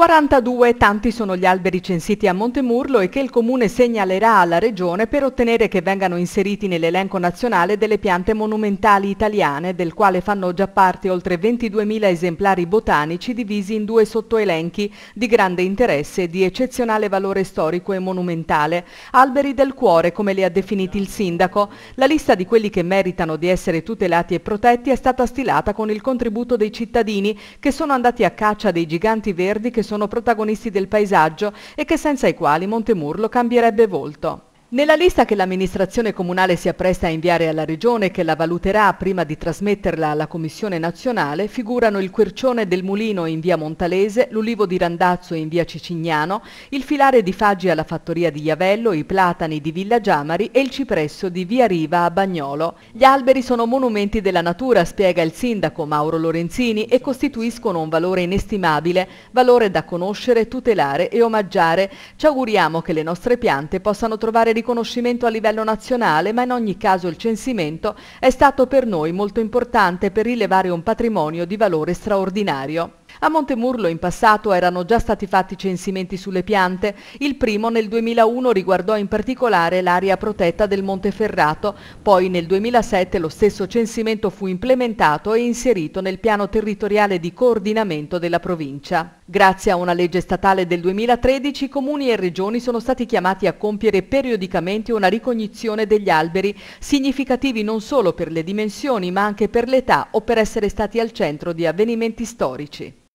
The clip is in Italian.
42 tanti sono gli alberi censiti a Montemurlo e che il Comune segnalerà alla Regione per ottenere che vengano inseriti nell'elenco nazionale delle piante monumentali italiane, del quale fanno già parte oltre 22.000 esemplari botanici divisi in due sottoelenchi di grande interesse e di eccezionale valore storico e monumentale. Alberi del cuore, come li ha definiti il Sindaco. La lista di quelli che meritano di essere tutelati e protetti è stata stilata con il contributo dei cittadini che sono andati a caccia dei giganti verdi che sono protagonisti del paesaggio e che senza i quali Montemurlo cambierebbe volto. Nella lista che l'amministrazione comunale si appresta a inviare alla Regione che la valuterà prima di trasmetterla alla Commissione nazionale figurano il quercione del Mulino in via Montalese, l'ulivo di Randazzo in via Cicignano, il filare di Faggi alla fattoria di Iavello, i platani di Villa Giamari e il cipresso di via Riva a Bagnolo. Gli alberi sono monumenti della natura, spiega il sindaco Mauro Lorenzini, e costituiscono un valore inestimabile, valore da conoscere, tutelare e omaggiare. Ci auguriamo che le nostre piante possano trovare riconoscimento a livello nazionale, ma in ogni caso il censimento è stato per noi molto importante per rilevare un patrimonio di valore straordinario. A Montemurlo in passato erano già stati fatti censimenti sulle piante. Il primo nel 2001 riguardò in particolare l'area protetta del Monteferrato, poi nel 2007 lo stesso censimento fu implementato e inserito nel piano territoriale di coordinamento della provincia. Grazie a una legge statale del 2013 comuni e regioni sono stati chiamati a compiere periodicamente una ricognizione degli alberi, significativi non solo per le dimensioni ma anche per l'età o per essere stati al centro di avvenimenti storici.